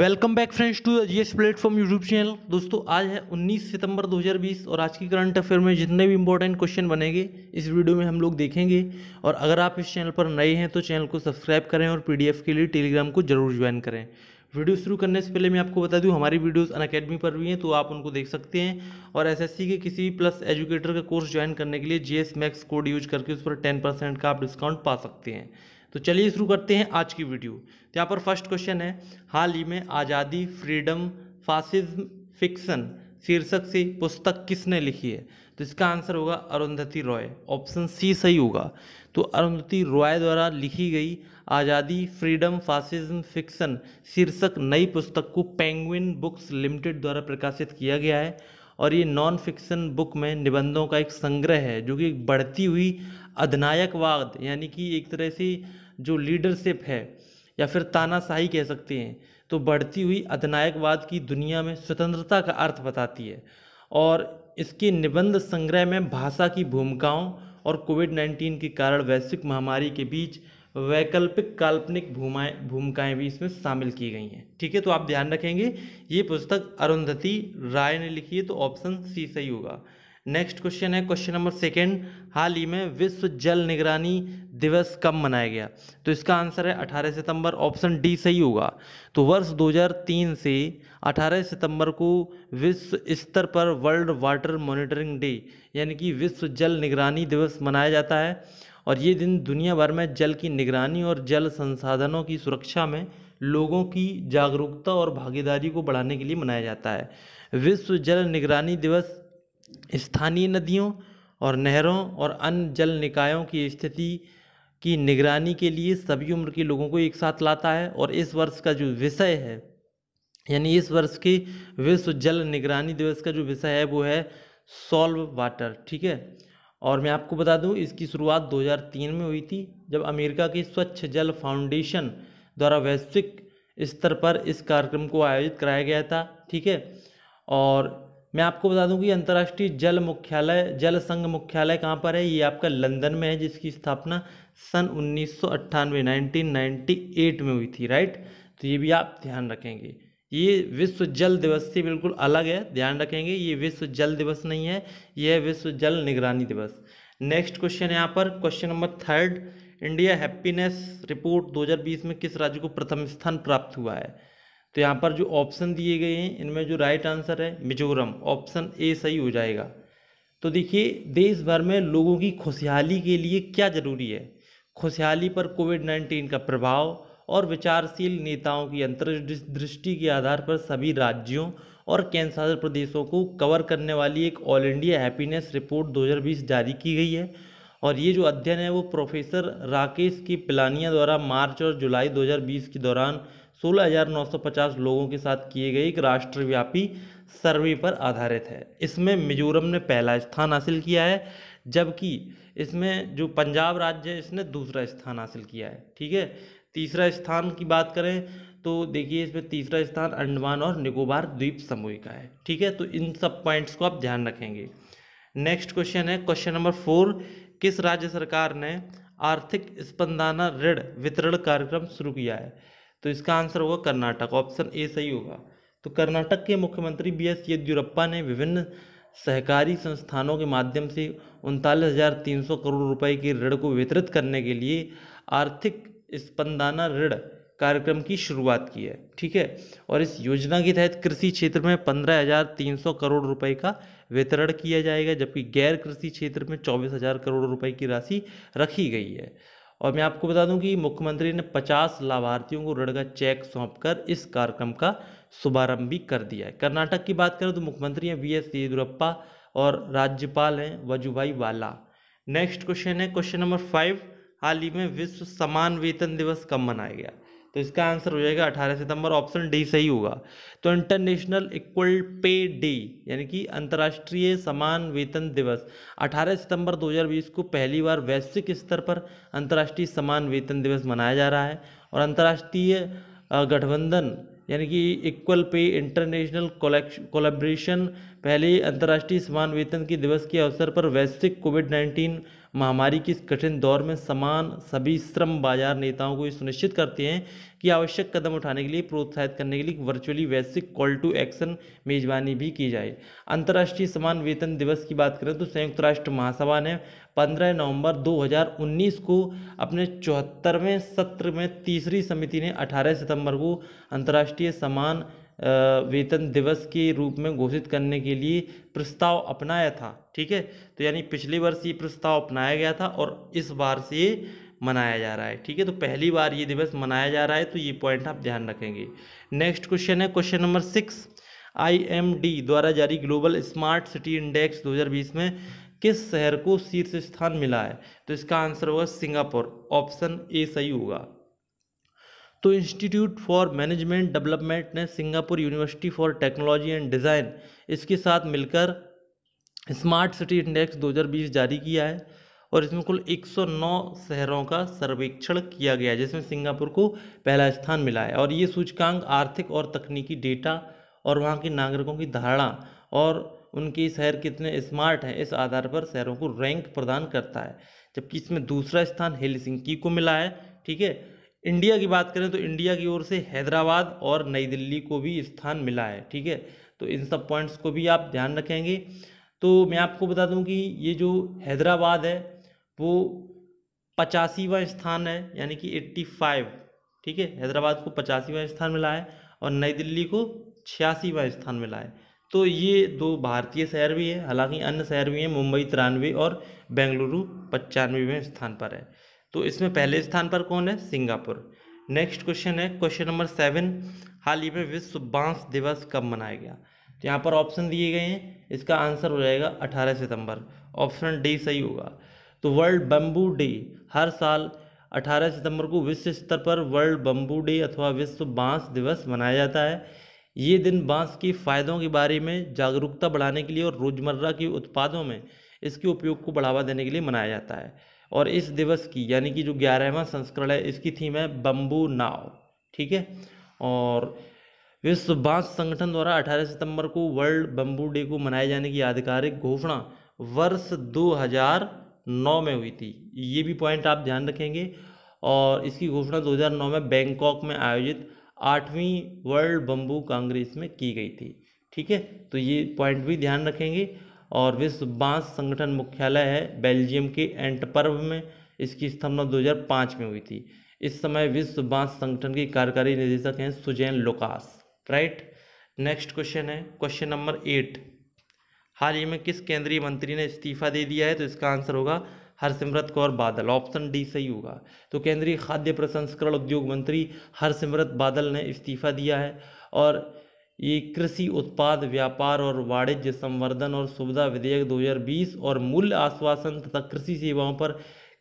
welcome back friends to G S platform YouTube channel दोस्तों आज है 19 सितंबर 2020 और आज की करंट अफेयर में जितने भी इंपॉर्टेंट क्वेश्चन बनेंगे इस वीडियो में हम लोग देखेंगे और अगर आप इस चैनल पर नए हैं तो चैनल को सब्सक्राइब करें और पीडीएफ के लिए टेलीग्राम को जरूर ज्वाइन करें वीडियो शुरू करने से पहले मैं आपको बता दूँ हमारी वीडियोज़ अन अकेडमी पर भी हैं तो आप उनको देख सकते हैं और एस के किसी भी प्लस एजुकेटर का कोर्स ज्वाइन करने के लिए जी मैक्स कोड यूज करके उस पर टेन परसेंट का आप डिस्काउंट पा सकते हैं तो चलिए शुरू करते हैं आज की वीडियो तो यहाँ पर फर्स्ट क्वेश्चन है हाल ही में आज़ादी फ्रीडम फासिज्म फिक्सन शीर्षक से पुस्तक किसने लिखी है तो इसका आंसर होगा अरुंधति रॉय ऑप्शन सी सही होगा तो अरुंधति रॉय द्वारा लिखी गई आज़ादी फ्रीडम फासिज्म फिक्सन शीर्षक नई पुस्तक को पेंगुइन बुक्स लिमिटेड द्वारा प्रकाशित किया गया है और ये नॉन फिक्शन बुक में निबंधों का एक संग्रह है जो कि एक बढ़ती हुई अधिनायकवाद यानी कि एक तरह से जो लीडरशिप है या फिर तानाशाही कह सकते हैं तो बढ़ती हुई अधिनायकवाद की दुनिया में स्वतंत्रता का अर्थ बताती है और इसके निबंध संग्रह में भाषा की भूमिकाओं और कोविड नाइन्टीन के कारण वैश्विक महामारी के बीच वैकल्पिक काल्पनिक भूमाएँ भूमिकाएँ भी इसमें शामिल की गई हैं ठीक है तो आप ध्यान रखेंगे ये पुस्तक अरुंधति राय ने लिखी है तो ऑप्शन सी सही होगा नेक्स्ट क्वेश्चन है क्वेश्चन नंबर सेकेंड हाल ही में विश्व जल निगरानी दिवस कब मनाया गया तो इसका आंसर है 18 सितंबर ऑप्शन डी सही होगा तो वर्ष 2003 से 18 सितंबर को विश्व स्तर पर वर्ल्ड वाटर मॉनिटरिंग डे यानी कि विश्व जल निगरानी दिवस मनाया जाता है और ये दिन दुनिया भर में जल की निगरानी और जल संसाधनों की सुरक्षा में लोगों की जागरूकता और भागीदारी को बढ़ाने के लिए मनाया जाता है विश्व जल निगरानी दिवस स्थानीय नदियों और नहरों और अन्य जल निकायों की स्थिति की निगरानी के लिए सभी उम्र के लोगों को एक साथ लाता है और इस वर्ष का जो विषय है यानी इस वर्ष के विश्व जल निगरानी दिवस का जो विषय है वो है सॉल्व वाटर ठीक है और मैं आपको बता दूं इसकी शुरुआत 2003 में हुई थी जब अमेरिका के स्वच्छ जल फाउंडेशन द्वारा वैश्विक स्तर पर इस कार्यक्रम को आयोजित कराया गया था ठीक है और मैं आपको बता दूं कि अंतर्राष्ट्रीय जल मुख्यालय जल संघ मुख्यालय कहाँ पर है ये आपका लंदन में है जिसकी स्थापना सन उन्नीस सौ 1998 में हुई थी राइट तो ये भी आप ध्यान रखेंगे ये विश्व जल दिवस से बिल्कुल अलग है ध्यान रखेंगे ये विश्व जल दिवस नहीं है ये है विश्व जल निगरानी दिवस नेक्स्ट क्वेश्चन यहाँ पर question number third India happiness report 2020 में किस राज्य को प्रथम स्थान प्राप्त हुआ है तो यहाँ पर जो ऑप्शन दिए गए हैं इनमें जो राइट आंसर है मिजोरम ऑप्शन ए सही हो जाएगा तो देखिए देश भर में लोगों की खुशहाली के लिए क्या जरूरी है खुशहाली पर कोविड नाइन्टीन का प्रभाव और विचारशील नेताओं की अंतर्दृष्टि के आधार पर सभी राज्यों और केंद्र शासित प्रदेशों को कवर करने वाली एक ऑल इंडिया हैप्पीनेस रिपोर्ट 2020 जारी की गई है और ये जो अध्ययन है वो प्रोफेसर राकेश की पिलानिया द्वारा मार्च और जुलाई 2020 के दौरान 16,950 लोगों के साथ किए गए एक राष्ट्रव्यापी सर्वे पर आधारित है इसमें मिजोरम ने पहला स्थान हासिल किया है जबकि इसमें जो पंजाब राज्य है इसने दूसरा स्थान हासिल किया है ठीक है तीसरा स्थान की बात करें तो देखिए इसमें तीसरा स्थान अंडमान और निकोबार द्वीप समूह का है ठीक है तो इन सब पॉइंट्स को आप ध्यान रखेंगे नेक्स्ट क्वेश्चन है क्वेश्चन नंबर फोर किस राज्य सरकार ने आर्थिक स्पंदाना ऋण वितरण कार्यक्रम शुरू किया है तो इसका आंसर होगा कर्नाटक ऑप्शन ए सही होगा तो कर्नाटक के मुख्यमंत्री बी एस येदियुरप्पा ने विभिन्न सहकारी संस्थानों के माध्यम से उनतालीस हज़ार तीन सौ करोड़ रुपए के ऋण को वितरित करने के लिए आर्थिक स्पंदाना ऋण कार्यक्रम की शुरुआत की है ठीक है और इस योजना के तहत कृषि क्षेत्र में पंद्रह हज़ार तीन सौ करोड़ रुपए का वितरण किया जाएगा जबकि गैर कृषि क्षेत्र में चौबीस हज़ार करोड़ रुपए की राशि रखी गई है और मैं आपको बता दूं कि मुख्यमंत्री ने 50 लाभार्थियों को ऋण का चेक सौंपकर इस कार्यक्रम का शुभारंभ भी कर दिया है कर्नाटक की बात करें तो मुख्यमंत्री हैं वी एस येदुरप्पा और राज्यपाल हैं वजूभाई वाला नेक्स्ट क्वेश्चन है क्वेश्चन नंबर फाइव हाल ही में विश्व समान वेतन दिवस कब मनाया गया तो इसका आंसर हो जाएगा 18 सितंबर ऑप्शन डी सही होगा तो इंटरनेशनल इक्वल पे डे यानी कि अंतर्राष्ट्रीय समान वेतन दिवस 18 सितंबर 2020 को पहली बार वैश्विक स्तर पर अंतर्राष्ट्रीय समान वेतन दिवस मनाया जा रहा है और अंतर्राष्ट्रीय गठबंधन यानी कि इक्वल पे इंटरनेशनल कोलेक्श पहले अंतर्राष्ट्रीय समान वेतन के दिवस के अवसर पर वैश्विक कोविड नाइन्टीन महामारी की इस कठिन दौर में समान सभी श्रम बाजार नेताओं को ये सुनिश्चित करते हैं कि आवश्यक कदम उठाने के लिए प्रोत्साहित करने के लिए वर्चुअली वैश्विक कॉल टू एक्शन मेजबानी भी की जाए अंतर्राष्ट्रीय समान वेतन दिवस की बात करें तो संयुक्त राष्ट्र महासभा ने 15 नवंबर 2019 को अपने चौहत्तरवें सत्र में तीसरी समिति ने 18 सितंबर को अंतर्राष्ट्रीय समान वेतन दिवस के रूप में घोषित करने के लिए प्रस्ताव अपनाया था ठीक है तो यानी पिछले वर्ष ये प्रस्ताव अपनाया गया था और इस बार से ये मनाया जा रहा है ठीक है तो पहली बार ये दिवस मनाया जा रहा है तो ये पॉइंट आप ध्यान रखेंगे नेक्स्ट क्वेश्चन है क्वेश्चन नंबर सिक्स आईएमडी द्वारा जारी ग्लोबल स्मार्ट सिटी इंडेक्स 2020 में किस शहर को शीर्ष स्थान मिला है तो इसका आंसर होगा सिंगापुर ऑप्शन ए सही होगा तो इंस्टीट्यूट फॉर मैनेजमेंट डेवलपमेंट ने Singapore university for technology and design इसके साथ मिलकर स्मार्ट सिटी इंडेक्स 2020 जारी किया है और इसमें कुल 109 शहरों का सर्वेक्षण किया गया जिसमें सिंगापुर को पहला स्थान मिला है और ये सूचकांक आर्थिक और तकनीकी डेटा और वहाँ के नागरिकों की धारणा और उनके शहर कितने स्मार्ट हैं इस आधार पर शहरों को रैंक प्रदान करता है जबकि इसमें दूसरा स्थान हेलसिंकी को मिला है ठीक है इंडिया की बात करें तो इंडिया की ओर से हैदराबाद और नई दिल्ली को भी स्थान मिला है ठीक है तो इन सब पॉइंट्स को भी आप ध्यान रखेंगे तो मैं आपको बता दूं कि ये जो हैदराबाद है वो पचासीवा स्थान है यानी कि एट्टी फाइव ठीक है हैदराबाद को पचासीवा स्थान मिला है और नई दिल्ली को छियासीवा स्थान मिला है तो ये दो भारतीय शहर भी है हालांकि अन्य शहर भी हैं मुंबई तिरानवे और बेंगलुरु पचानवेवें स्थान पर है तो इसमें पहले स्थान पर कौन है सिंगापुर नेक्स्ट क्वेश्चन है क्वेश्चन नंबर सेवन हाल ही में विश्व बांस दिवस कब मनाया गया तो यहाँ पर ऑप्शन दिए गए हैं इसका आंसर हो जाएगा 18 सितंबर ऑप्शन डी सही होगा तो वर्ल्ड बम्बू डे हर साल 18 सितंबर को विश्व स्तर पर वर्ल्ड बम्बू डे अथवा विश्व बांस दिवस मनाया जाता है ये दिन बांस के फ़ायदों के बारे में जागरूकता बढ़ाने के लिए और रोज़मर्रा के उत्पादों में इसके उपयोग को बढ़ावा देने के लिए मनाया जाता है और इस दिवस की यानी कि जो ग्यारहवा संस्करण है इसकी थीम है बम्बू नाव ठीक है और विश्व बांस संगठन द्वारा 18 सितंबर को वर्ल्ड बम्बू डे को मनाए जाने की आधिकारिक घोषणा वर्ष 2009 में हुई थी ये भी पॉइंट आप ध्यान रखेंगे और इसकी घोषणा 2009 में बैंकॉक में आयोजित आठवीं वर्ल्ड बम्बू कांग्रेस में की गई थी ठीक है तो ये पॉइंट भी ध्यान रखेंगे और विश्व बांस संगठन मुख्यालय है बेल्जियम के एंटपर्व में इसकी स्थापना 2005 में हुई थी इस समय विश्व बांस संगठन के कार्यकारी निदेशक हैं Suzanne Lucas right next question है क्वेश्चन नंबर एट हाल ही में किस केंद्रीय मंत्री ने इस्तीफा दे दिया है तो इसका आंसर होगा हरसिमरत कौर बादल ऑप्शन डी सही होगा तो केंद्रीय खाद्य प्रसंस्करण उद्योग मंत्री हरसिमरत बादल ने इस्तीफा दिया है और ये कृषि उत्पाद व्यापार और वाणिज्य संवर्धन और सुविधा विधेयक 2020 और मूल्य आश्वासन तथा कृषि सेवाओं पर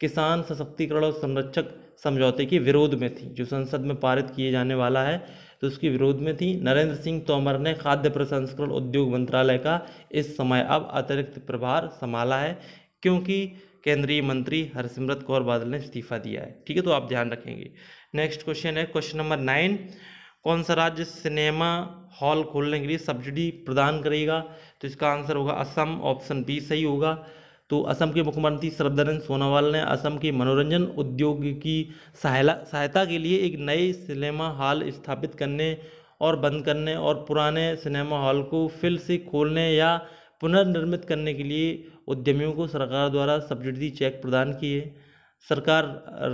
किसान सशक्तिकरण और संरक्षक समझौते के विरोध में थी जो संसद में पारित किए जाने वाला है तो उसके विरोध में थी नरेंद्र सिंह तोमर ने खाद्य प्रसंस्करण उद्योग मंत्रालय का इस समय अब अतिरिक्त प्रभार संभाला है क्योंकि केंद्रीय मंत्री हरसिमरत कौर बादल ने इस्तीफा दिया है ठीक है तो आप ध्यान रखेंगे नेक्स्ट क्वेश्चन है क्वेश्चन नंबर नाइन कौन सा राज्य सिनेमा हॉल खोलने के लिए सब्सिडी प्रदान करेगा तो इसका आंसर होगा असम ऑप्शन बी सही होगा तो असम के मुख्यमंत्री सर्वदानंद सोनोवाल ने असम के मनोरंजन उद्योग की सहायता के लिए एक नए सिनेमा हॉल स्थापित करने और बंद करने और पुराने सिनेमा हॉल को फिर से खोलने या पुनर्निर्मित करने के लिए उद्यमियों को सरकार द्वारा सब्सिडी चेक प्रदान किए सरकार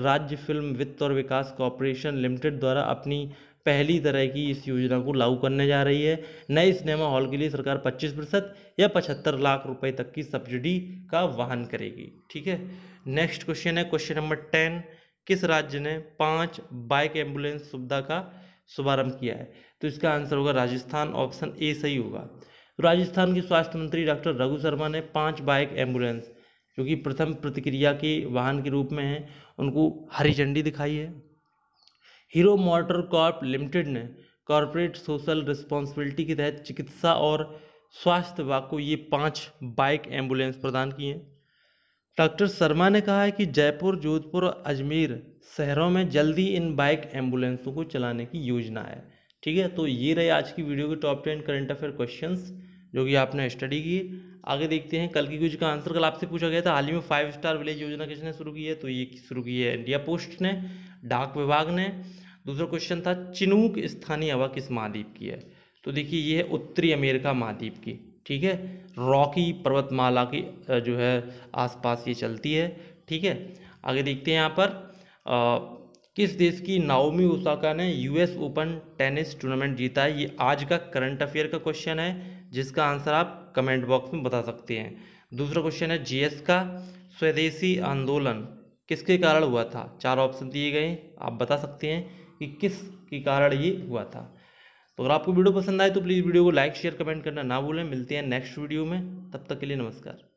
राज्य फिल्म वित्त और विकास कॉरपोरेशन लिमिटेड द्वारा अपनी पहली तरह की इस योजना को लागू करने जा रही है नए सिनेमा हॉल के लिए सरकार पच्चीस प्रतिशत या पचहत्तर लाख रुपए तक की सब्सिडी का वाहन करेगी ठीक है नेक्स्ट क्वेश्चन है क्वेश्चन नंबर टेन किस राज्य ने पाँच बाइक एम्बुलेंस सुविधा का शुभारंभ किया है तो इसका आंसर होगा राजस्थान ऑप्शन ए सही होगा राजस्थान के स्वास्थ्य मंत्री डॉक्टर रघु शर्मा ने पाँच बाइक एम्बुलेंस जो कि प्रथम प्रतिक्रिया के वाहन के रूप में है उनको हरी झंडी दिखाई है हीरो मोटर कॉर्प लिमिटेड ने कॉरपोरेट सोशल रिस्पॉन्सिबिलिटी के तहत चिकित्सा और स्वास्थ्य विभाग को ये पाँच बाइक एम्बुलेंस प्रदान की हैं डॉक्टर शर्मा ने कहा है कि जयपुर जोधपुर और अजमेर शहरों में जल्दी इन बाइक एम्बुलेंसों को चलाने की योजना है ठीक है तो ये रहे आज की वीडियो के top ten current affair questions जो कि आपने स्टडी किए आगे देखते हैं कल की कुछ का आंसर कल आपसे पूछा गया था हाल ही में फाइव स्टार विलेज योजना किसने शुरू की है तो ये शुरू की है इंडिया पोस्ट ने डाक विभाग ने दूसरा क्वेश्चन था चिनूक स्थानीय हवा किस महाद्वीप की है तो देखिए ये है उत्तरी अमेरिका महाद्वीप की ठीक है रॉकी पर्वतमाला की जो है आसपास ये चलती है ठीक है आगे देखते हैं यहाँ पर आ, किस देश की नाओमी ओसाका ने यूएस ओपन टेनिस टूर्नामेंट जीता है ये आज का करंट अफेयर का क्वेश्चन है जिसका आंसर आप कमेंट बॉक्स में बता सकते हैं दूसरा क्वेश्चन है जीएस का स्वदेशी आंदोलन किसके कारण हुआ था चार ऑप्शन दिए गए आप बता सकते हैं कि किस के कारण ये हुआ था तो अगर आपको वीडियो पसंद आए तो प्लीज़ वीडियो को लाइक शेयर कमेंट करना ना भूलें मिलते हैं नेक्स्ट वीडियो में तब तक के लिए नमस्कार